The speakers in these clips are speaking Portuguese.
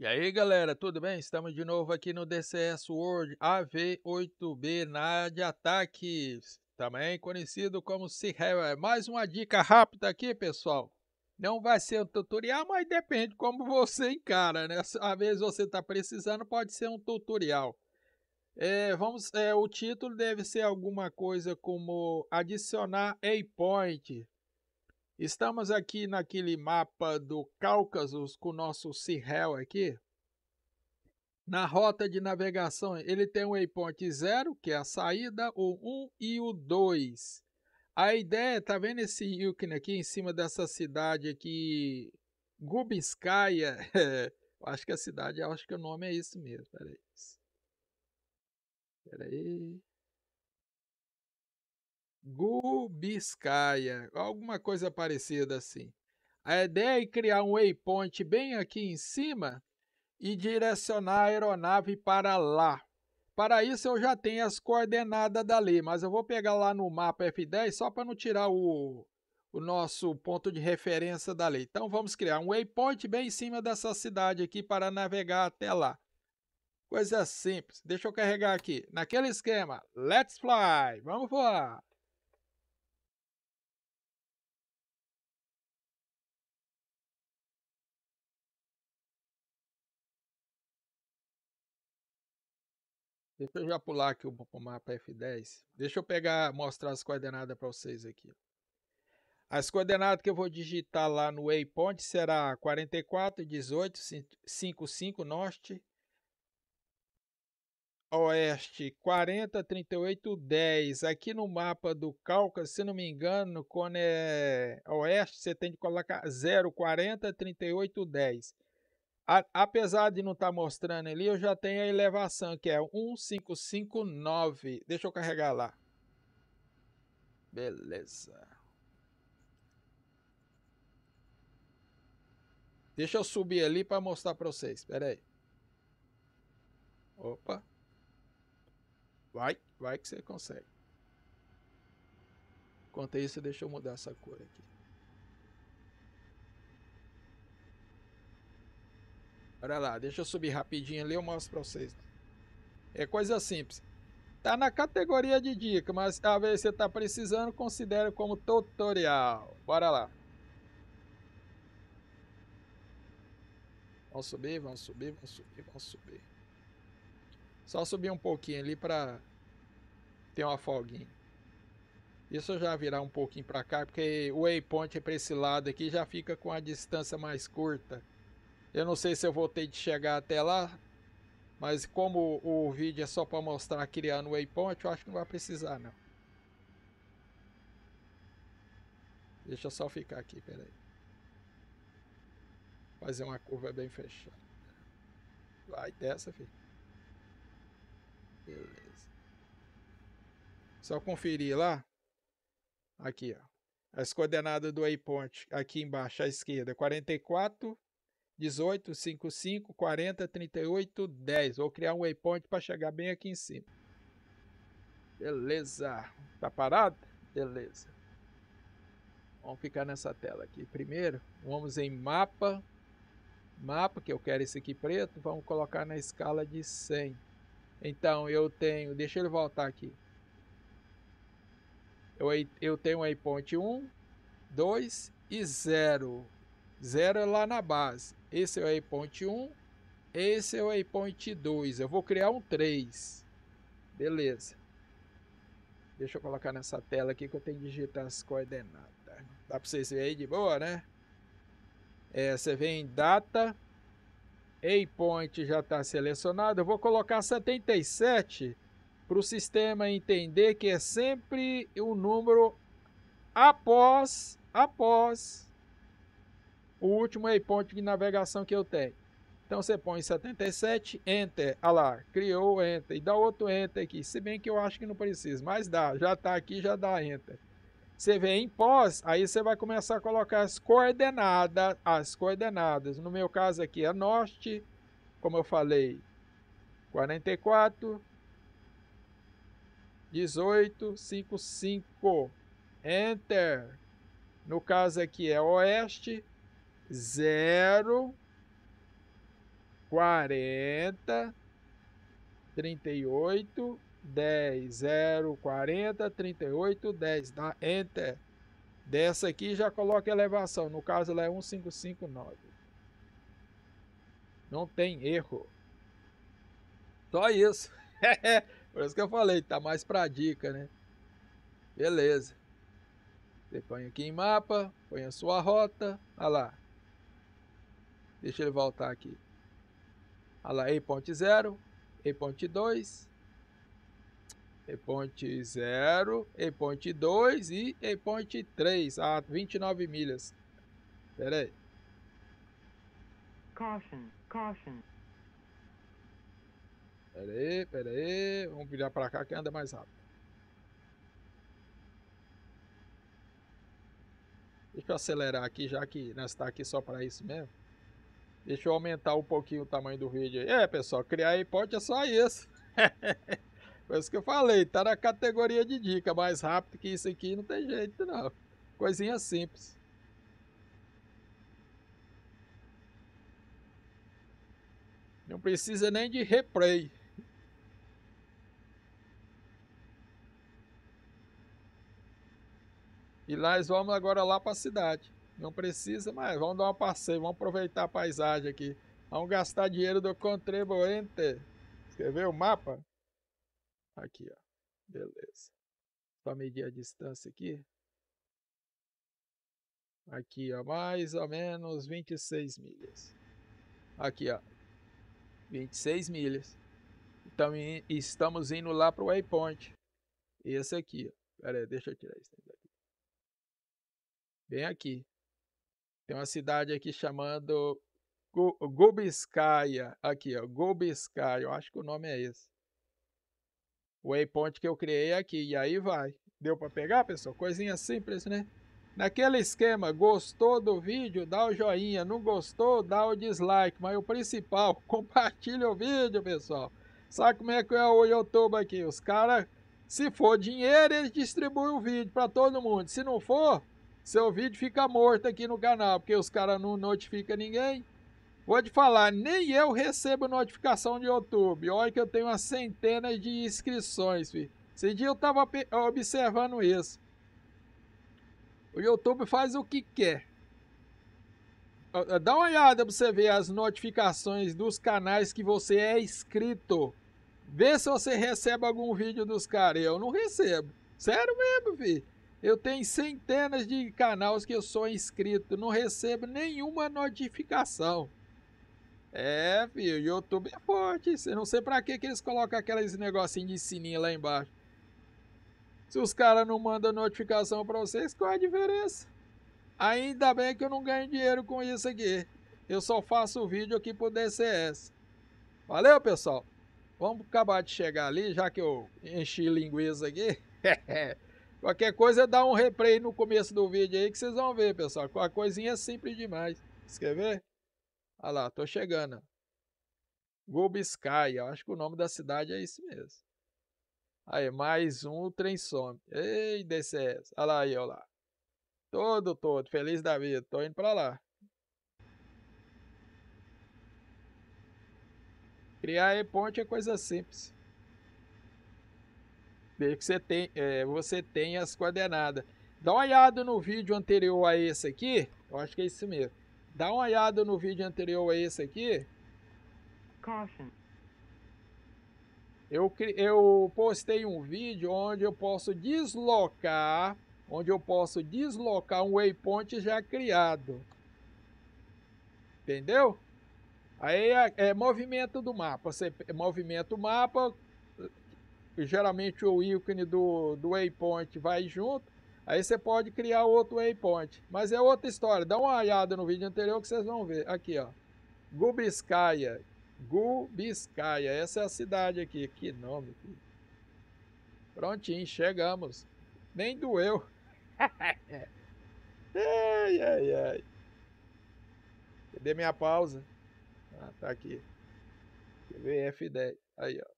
E aí, galera, tudo bem? Estamos de novo aqui no DCS World AV8B na de também conhecido como Sierra. É mais uma dica rápida aqui, pessoal. Não vai ser um tutorial, mas depende como você encara, né? Às vezes você está precisando, pode ser um tutorial. É, vamos, é, o título deve ser alguma coisa como adicionar waypoint Estamos aqui naquele mapa do Cáucaso com o nosso Sihel aqui. Na rota de navegação, ele tem o waypoint 0, que é a saída, o 1 um, e o 2. A ideia, tá vendo esse Yukon aqui em cima dessa cidade aqui, Gubinskaya? acho que a cidade, acho que o nome é isso mesmo, peraí. Peraí. Gubiscaia, alguma coisa parecida assim. A ideia é criar um waypoint bem aqui em cima e direcionar a aeronave para lá. Para isso eu já tenho as coordenadas dali, mas eu vou pegar lá no mapa F10 só para não tirar o, o nosso ponto de referência dali. Então vamos criar um waypoint bem em cima dessa cidade aqui para navegar até lá. Coisa simples. Deixa eu carregar aqui. Naquele esquema, let's fly. Vamos voar. Deixa eu já pular aqui o mapa F10. Deixa eu pegar, mostrar as coordenadas para vocês aqui. As coordenadas que eu vou digitar lá no waypoint será 44, 18, 55 norte, oeste 40, 38, 10. Aqui no mapa do Cáucaso, se não me engano, quando é oeste, você tem que colocar 0, 40, 38, 10. A, apesar de não estar tá mostrando ali, eu já tenho a elevação, que é 1559. Deixa eu carregar lá. Beleza. Deixa eu subir ali para mostrar para vocês. Espera aí. Opa. Vai, vai que você consegue. Enquanto isso, deixa eu mudar essa cor aqui. Olha lá, deixa eu subir rapidinho ali, eu mostro pra vocês. É coisa simples. Tá na categoria de dica, mas talvez você tá precisando, considere como tutorial. Bora lá. Vamos subir, vamos subir, vamos subir, vamos subir. Só subir um pouquinho ali pra ter uma folguinha. Isso eu já virar um pouquinho para cá, porque o waypoint para esse lado aqui já fica com a distância mais curta. Eu não sei se eu vou ter de chegar até lá, mas como o vídeo é só para mostrar criando waypoint, eu acho que não vai precisar não. Deixa eu só ficar aqui, peraí. Fazer uma curva bem fechada. Vai dessa, filho. Beleza. Só conferir lá. Aqui, ó. As coordenadas do waypoint aqui embaixo à esquerda, 44 18, 55, 40, 38, 10. Vou criar um waypoint para chegar bem aqui em cima. Beleza. Tá parado? Beleza. Vamos ficar nessa tela aqui. Primeiro, vamos em mapa. Mapa, que eu quero esse aqui preto. Vamos colocar na escala de 100. Então, eu tenho... Deixa ele voltar aqui. Eu, eu tenho waypoint 1, 2 e 0. 0 é lá na base. Esse é o waypoint 1. Esse é o waypoint 2. Eu vou criar um 3. Beleza. Deixa eu colocar nessa tela aqui que eu tenho que digitar as coordenadas. Dá para vocês verem aí de boa, né? É, você vem em data. Waypoint já está selecionado. Eu vou colocar 77 para o sistema entender que é sempre um número após, após o último waypoint de navegação que eu tenho. Então você põe 77, Enter, olha ah lá, criou, Enter, e dá outro Enter aqui, se bem que eu acho que não precisa, mas dá, já está aqui, já dá Enter. Você vem em pós, aí você vai começar a colocar as coordenadas, as coordenadas, no meu caso aqui é norte, como eu falei, 44, 18, 55, Enter. No caso aqui é oeste, zero quarenta trinta e oito dez zero quarenta trinta e oito dez dá enter dessa aqui já coloca elevação no caso ela é um cinco cinco nove não tem erro só isso por isso que eu falei tá mais para dica né beleza você põe aqui em mapa põe a sua rota olha lá Deixa ele voltar aqui. Olha lá, e-point 0, e-point 2, e-point 0, e-point 2 e e-point 3 a 29 milhas. Pera aí. Caution, caution. Pera aí, pera aí. Vamos virar pra cá que anda mais rápido. Deixa eu acelerar aqui, já que nós está aqui só para isso mesmo. Deixa eu aumentar um pouquinho o tamanho do vídeo aí. É, pessoal, criar hipótese é só isso. Foi isso que eu falei, tá na categoria de dica, mais rápido que isso aqui não tem jeito não. Coisinha simples. Não precisa nem de replay. E nós vamos agora lá para a cidade não precisa, mas vamos dar uma passeio, vamos aproveitar a paisagem aqui. Vamos gastar dinheiro do contribuinte. ver o mapa? Aqui, ó. Beleza. Só medir a distância aqui. Aqui, ó. Mais ou menos 26 milhas. Aqui, ó. 26 milhas. Então, estamos indo lá para o waypoint. Esse aqui, ó. Pera aí, deixa eu tirar isso daqui. Bem aqui. Tem uma cidade aqui chamando Gubiscaia. Aqui, ó, Gubiscaia. Eu acho que o nome é esse. O waypoint que eu criei é aqui. E aí vai. Deu para pegar, pessoal? Coisinha simples, né? Naquele esquema, gostou do vídeo, dá o joinha. Não gostou, dá o dislike. Mas o principal, compartilha o vídeo, pessoal. Sabe como é que é o YouTube aqui? Os caras, se for dinheiro, eles distribuem o vídeo para todo mundo. Se não for, seu vídeo fica morto aqui no canal, porque os caras não notificam ninguém. Vou te falar, nem eu recebo notificação de YouTube. Olha que eu tenho uma centena de inscrições, filho. Esse dia eu tava observando isso. O YouTube faz o que quer. Dá uma olhada pra você ver as notificações dos canais que você é inscrito. Vê se você recebe algum vídeo dos caras. Eu não recebo. Sério mesmo, filho. Eu tenho centenas de canais que eu sou inscrito, não recebo nenhuma notificação. É, filho, YouTube é forte. Eu não sei pra que, que eles colocam aqueles negocinhos de sininho lá embaixo. Se os caras não mandam notificação pra vocês, qual a diferença? Ainda bem que eu não ganho dinheiro com isso aqui. Eu só faço o vídeo aqui pro DCS. Valeu, pessoal. Vamos acabar de chegar ali, já que eu enchi linguiça aqui. Qualquer coisa, dá um replay no começo do vídeo aí que vocês vão ver, pessoal. A coisinha é simples demais. Vocês quer ver? Olha lá, tô chegando. Golbiscay, acho que o nome da cidade é isso mesmo. Aí, mais um, trem some. Ei, DCS. Olha lá, olha lá. Todo, todo, feliz da vida. Tô indo pra lá. Criar e ponte é coisa simples que você tem, é, você tem as coordenadas. Dá uma olhada no vídeo anterior a esse aqui. Eu acho que é isso mesmo. Dá uma olhada no vídeo anterior a esse aqui. Caution. Eu, eu postei um vídeo onde eu posso deslocar, onde eu posso deslocar um waypoint já criado. Entendeu? Aí é, é movimento do mapa. Você é, o mapa, geralmente o ícone do, do waypoint vai junto, aí você pode criar outro waypoint. Mas é outra história, dá uma olhada no vídeo anterior que vocês vão ver. Aqui, ó, Gubiskaya, Gubiskaya, essa é a cidade aqui, que nome. Filho. Prontinho, chegamos. Nem doeu. ai, ai, ai. Cadê minha pausa? Ah, tá aqui. Quer ver F10. Aí, ó.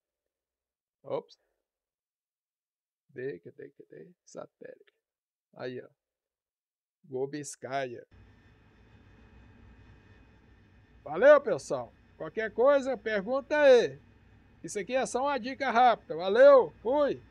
Ops. Cadê, cadê, cadê? Satélite. Aí, ó. Gobiscaia. Valeu, pessoal. Qualquer coisa, pergunta aí. Isso aqui é só uma dica rápida. Valeu, fui!